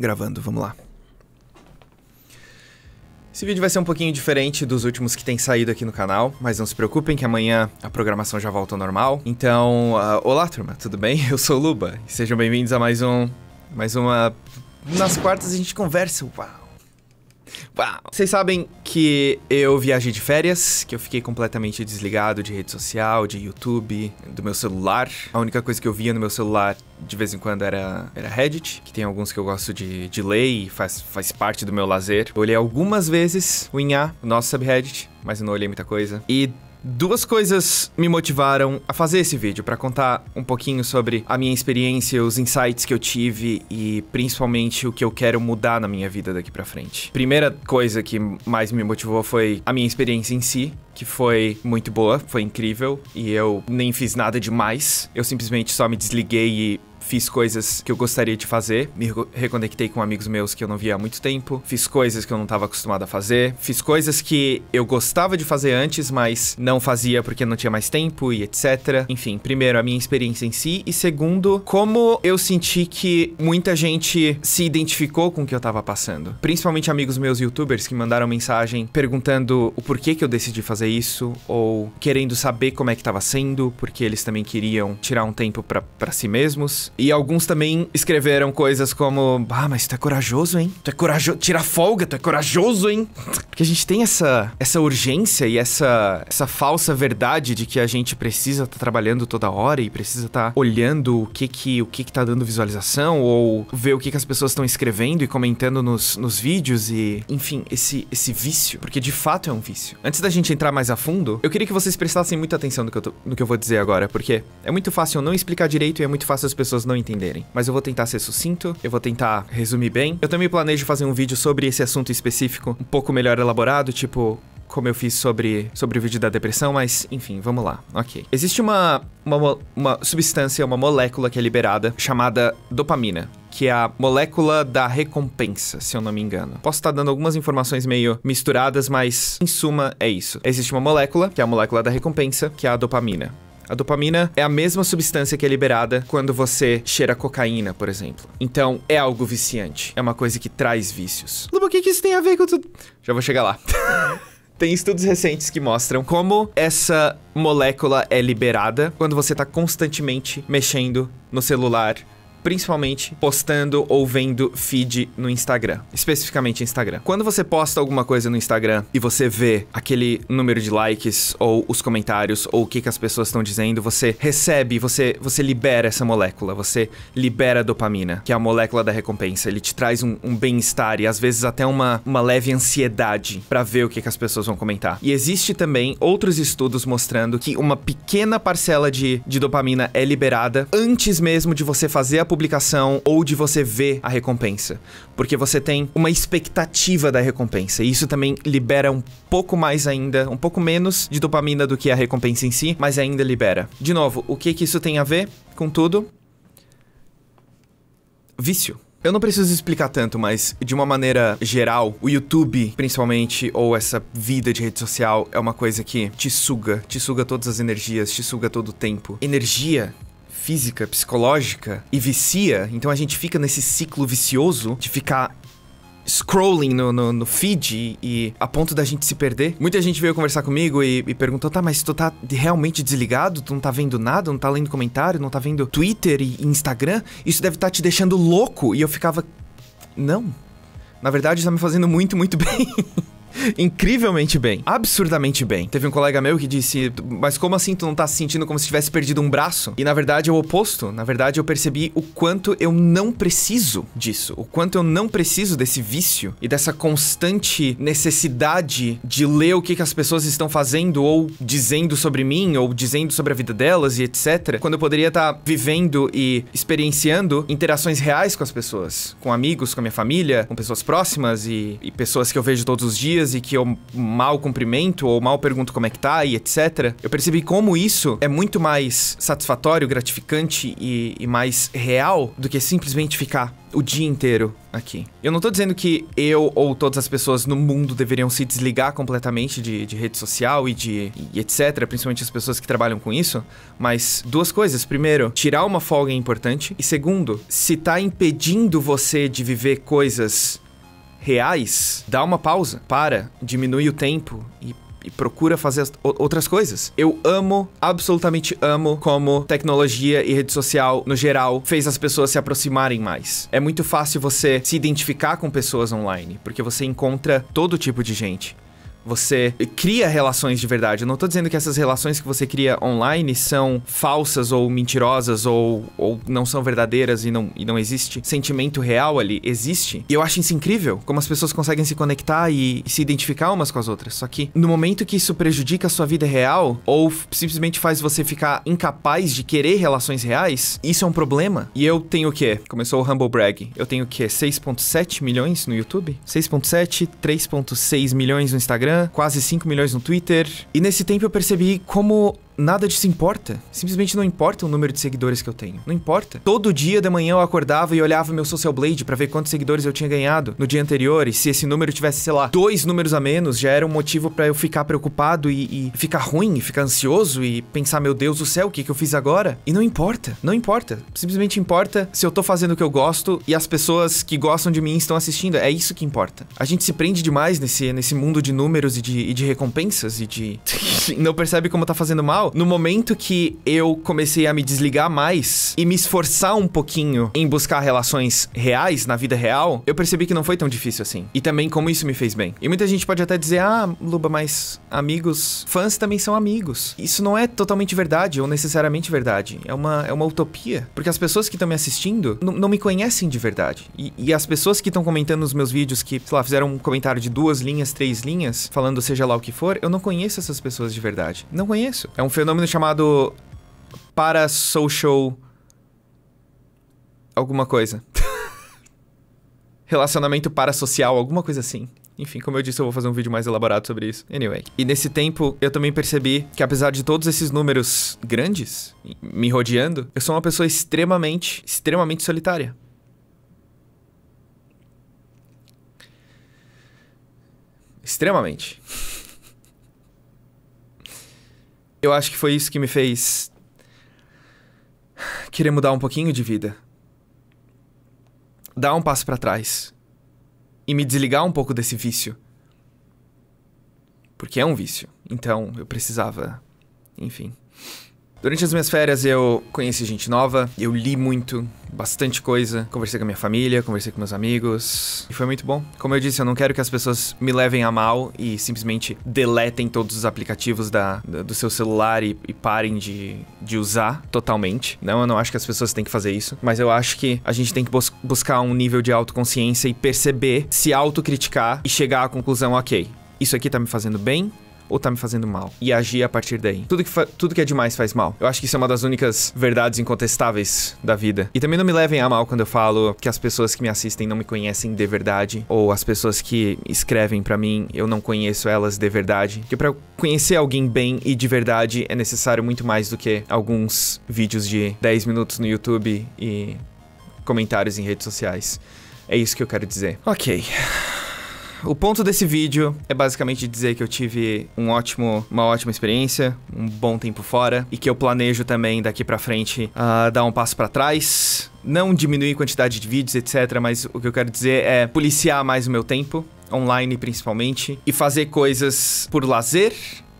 Gravando, vamos lá. Esse vídeo vai ser um pouquinho diferente dos últimos que tem saído aqui no canal, mas não se preocupem que amanhã a programação já volta ao normal. Então, uh, olá turma, tudo bem? Eu sou o Luba e sejam bem-vindos a mais um... mais uma... Nas quartas a gente conversa, uau! Vocês sabem que eu viajei de férias, que eu fiquei completamente desligado de rede social, de YouTube, do meu celular. A única coisa que eu via no meu celular de vez em quando era, era Reddit, que tem alguns que eu gosto de, de ler e faz, faz parte do meu lazer. Eu olhei algumas vezes o Inha, o nosso subreddit, mas eu não olhei muita coisa. E Duas coisas me motivaram a fazer esse vídeo para contar um pouquinho sobre a minha experiência, os insights que eu tive e principalmente o que eu quero mudar na minha vida daqui para frente. Primeira coisa que mais me motivou foi a minha experiência em si, que foi muito boa, foi incrível e eu nem fiz nada demais. Eu simplesmente só me desliguei e fiz coisas que eu gostaria de fazer, me reconectei com amigos meus que eu não via há muito tempo, fiz coisas que eu não estava acostumado a fazer, fiz coisas que eu gostava de fazer antes, mas não fazia porque não tinha mais tempo e etc. Enfim, primeiro a minha experiência em si e segundo como eu senti que muita gente se identificou com o que eu estava passando. Principalmente amigos meus youtubers que mandaram mensagem perguntando o porquê que eu decidi fazer isso ou querendo saber como é que estava sendo, porque eles também queriam tirar um tempo para si mesmos. E alguns também escreveram coisas como: Ah, mas tu é corajoso, hein? Tu é corajoso. Tira folga, tu é corajoso, hein? Porque a gente tem essa, essa urgência e essa, essa falsa verdade de que a gente precisa estar tá trabalhando toda hora e precisa estar tá olhando o que que, o que que tá dando visualização ou ver o que que as pessoas estão escrevendo e comentando nos, nos vídeos e, enfim, esse, esse vício. Porque de fato é um vício. Antes da gente entrar mais a fundo, eu queria que vocês prestassem muita atenção no que eu, tô, no que eu vou dizer agora, porque é muito fácil eu não explicar direito e é muito fácil as pessoas não entenderem. Mas eu vou tentar ser sucinto, eu vou tentar resumir bem. Eu também planejo fazer um vídeo sobre esse assunto específico, um pouco melhor elaborado, tipo como eu fiz sobre, sobre o vídeo da depressão, mas enfim, vamos lá. Ok. Existe uma, uma, uma substância, uma molécula que é liberada chamada dopamina que é a molécula da recompensa, se eu não me engano. Posso estar dando algumas informações meio misturadas, mas em suma é isso. Existe uma molécula, que é a molécula da recompensa, que é a dopamina. A dopamina é a mesma substância que é liberada quando você cheira cocaína, por exemplo. Então, é algo viciante. É uma coisa que traz vícios. Luba, o que, que isso tem a ver com tudo? Já vou chegar lá. Tem estudos recentes que mostram como essa molécula é liberada quando você está constantemente mexendo no celular, principalmente postando ou vendo feed no Instagram, especificamente Instagram. Quando você posta alguma coisa no Instagram e você vê aquele número de likes ou os comentários ou o que, que as pessoas estão dizendo, você recebe, você, você libera essa molécula, você libera a dopamina, que é a molécula da recompensa. Ele te traz um, um bem-estar e às vezes até uma, uma leve ansiedade para ver o que, que as pessoas vão comentar. E existe também outros estudos mostrando que uma pequena parcela de, de dopamina é liberada antes mesmo de você fazer a publicação ou de você ver a recompensa. Porque você tem uma expectativa da recompensa. E isso também libera um pouco mais ainda, um pouco menos de dopamina do que a recompensa em si, mas ainda libera. De novo, o que, que isso tem a ver com tudo? Vício. Eu não preciso explicar tanto, mas de uma maneira geral, o YouTube, principalmente, ou essa vida de rede social, é uma coisa que te suga, te suga todas as energias, te suga todo o tempo. Energia física, psicológica e vicia. Então a gente fica nesse ciclo vicioso de ficar scrolling no, no, no feed e, a ponto da gente se perder. Muita gente veio conversar comigo e, e, perguntou: tá, mas tu tá realmente desligado? Tu não tá vendo nada? Não tá lendo comentário? Não tá vendo Twitter e Instagram? Isso deve estar tá te deixando louco. E eu ficava: não. Na verdade, está me fazendo muito, muito bem incrivelmente bem. Absurdamente bem. Teve um colega meu que disse: Mas como assim tu não tá se sentindo como se tivesse perdido um braço? E na verdade é o oposto. Na verdade, eu percebi o quanto eu não preciso disso. O quanto eu não preciso desse vício e dessa constante necessidade de ler o que, que as pessoas estão fazendo ou dizendo sobre mim ou dizendo sobre a vida delas e etc. Quando eu poderia estar tá vivendo e experienciando interações reais com as pessoas, com amigos, com a minha família, com pessoas próximas e, e pessoas que eu vejo todos os dias dias e que eu mal cumprimento ou mal pergunto como é que tá e etc. Eu percebi como isso é muito mais satisfatório, gratificante e, e mais real do que simplesmente ficar o dia inteiro aqui. Eu não tô dizendo que eu ou todas as pessoas no mundo deveriam se desligar completamente de, de rede social e de e etc, principalmente as pessoas que trabalham com isso, mas duas coisas. Primeiro, tirar uma folga é importante. E segundo, se tá impedindo você de viver coisas reais, dá uma pausa, para, diminui o tempo e e procura fazer as, outras coisas. Eu amo, absolutamente amo, como tecnologia e rede social, no geral, fez as pessoas se aproximarem mais. É muito fácil você se identificar com pessoas online, porque você encontra todo tipo de gente você cria relações de verdade. Eu não tô dizendo que essas relações que você cria online são falsas ou mentirosas ou, ou não são verdadeiras e não, e não existe sentimento real ali. Existe. E eu acho isso incrível, como as pessoas conseguem se conectar e, e se identificar umas com as outras. Só que no momento que isso prejudica a sua vida real ou simplesmente faz você ficar incapaz de querer relações reais, isso é um problema. E eu tenho o quê? Começou o Humble Brag. Eu tenho o quê? 6.7 milhões no YouTube? 6.7, 3.6 milhões no Instagram. Instagram, quase 5 milhões no Twitter. E nesse tempo eu percebi como nada disso importa. Simplesmente não importa o número de seguidores que eu tenho. Não importa. Todo dia da manhã eu acordava e olhava meu Social Blade para ver quantos seguidores eu tinha ganhado no dia anterior. E se esse número tivesse, sei lá, dois números a menos, já era um motivo para eu ficar preocupado e, e, ficar ruim, e ficar ansioso e pensar, meu Deus do céu, o que, que eu fiz agora? E não importa. Não importa. Simplesmente importa se eu tô fazendo o que eu gosto e as pessoas que gostam de mim estão assistindo. É isso que importa. A gente se prende demais nesse, nesse mundo de números e de, e de recompensas e de. não percebe como tá fazendo mal no momento que eu comecei a me desligar mais e me esforçar um pouquinho em buscar relações reais na vida real, eu percebi que não foi tão difícil assim. E também como isso me fez bem. E muita gente pode até dizer: ah, Luba, mas amigos, fãs também são amigos. Isso não é totalmente verdade ou necessariamente verdade. É uma, é uma utopia. Porque as pessoas que estão me assistindo não me conhecem de verdade. E, e as pessoas que estão comentando nos meus vídeos que, sei lá, fizeram um comentário de duas linhas, três linhas, falando seja lá o que for, eu não conheço essas pessoas de verdade. Não conheço. É um um fenômeno chamado parasocial alguma coisa. Relacionamento parasocial, alguma coisa assim. Enfim, como eu disse, eu vou fazer um vídeo mais elaborado sobre isso. Anyway. E nesse tempo, eu também percebi que apesar de todos esses números grandes me rodeando, eu sou uma pessoa extremamente, extremamente solitária. Extremamente eu acho que foi isso que me fez querer mudar um pouquinho de vida. Dar um passo para trás e me desligar um pouco desse vício. Porque é um vício. Então, eu precisava, enfim. Durante as minhas férias eu conheci gente nova, eu li muito, bastante coisa, conversei com a minha família, conversei com meus amigos, e foi muito bom. Como eu disse, eu não quero que as pessoas me levem a mal e simplesmente deletem todos os aplicativos da, do seu celular e, e parem de, de usar totalmente. Não, eu não acho que as pessoas têm que fazer isso, mas eu acho que a gente tem que bus buscar um nível de autoconsciência e perceber, se autocriticar e chegar à conclusão, ok, isso aqui tá me fazendo bem, ou tá me fazendo mal e agir a partir daí. Tudo que, tudo que é demais faz mal. Eu acho que isso é uma das únicas verdades incontestáveis da vida. E também não me levem a mal quando eu falo que as pessoas que me assistem não me conhecem de verdade ou as pessoas que escrevem para mim eu não conheço elas de verdade. Porque para conhecer alguém bem e de verdade é necessário muito mais do que alguns vídeos de 10 minutos no YouTube e comentários em redes sociais. É isso que eu quero dizer. Ok o ponto desse vídeo é basicamente dizer que eu tive um ótimo, uma ótima experiência, um bom tempo fora e que eu planejo também daqui para frente uh, dar um passo para trás. Não diminuir a quantidade de vídeos, etc. Mas o que eu quero dizer é policiar mais o meu tempo, online principalmente, e fazer coisas por lazer,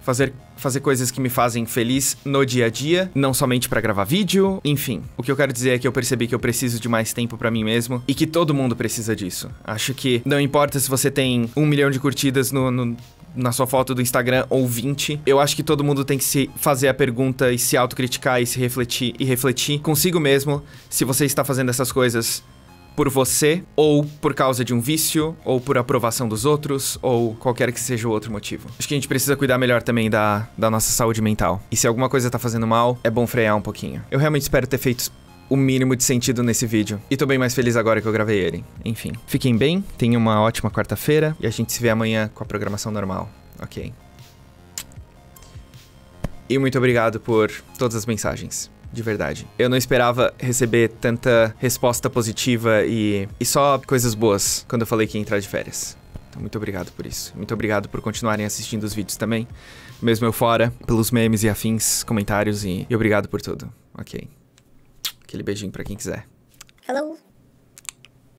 fazer fazer coisas que me fazem feliz no dia a dia, não somente para gravar vídeo, enfim. O que eu quero dizer é que eu percebi que eu preciso de mais tempo para mim mesmo e que todo mundo precisa disso. Acho que não importa se você tem um milhão de curtidas no, no na sua foto do Instagram ou 20. Eu acho que todo mundo tem que se fazer a pergunta e se autocriticar e se refletir e refletir consigo mesmo se você está fazendo essas coisas por você, ou por causa de um vício, ou por aprovação dos outros, ou qualquer que seja o outro motivo. Acho que a gente precisa cuidar melhor também da, da nossa saúde mental. E se alguma coisa tá fazendo mal, é bom frear um pouquinho. Eu realmente espero ter feito o mínimo de sentido nesse vídeo. E tô bem mais feliz agora que eu gravei ele. Enfim, fiquem bem, tenham uma ótima quarta-feira e a gente se vê amanhã com a programação normal, ok? E muito obrigado por todas as mensagens de verdade. Eu não esperava receber tanta resposta positiva e, e só coisas boas quando eu falei que ia entrar de férias. Então, muito obrigado por isso. Muito obrigado por continuarem assistindo os vídeos também, mesmo eu fora, pelos memes e afins, comentários e, e obrigado por tudo. Ok. Aquele beijinho para quem quiser. Hello.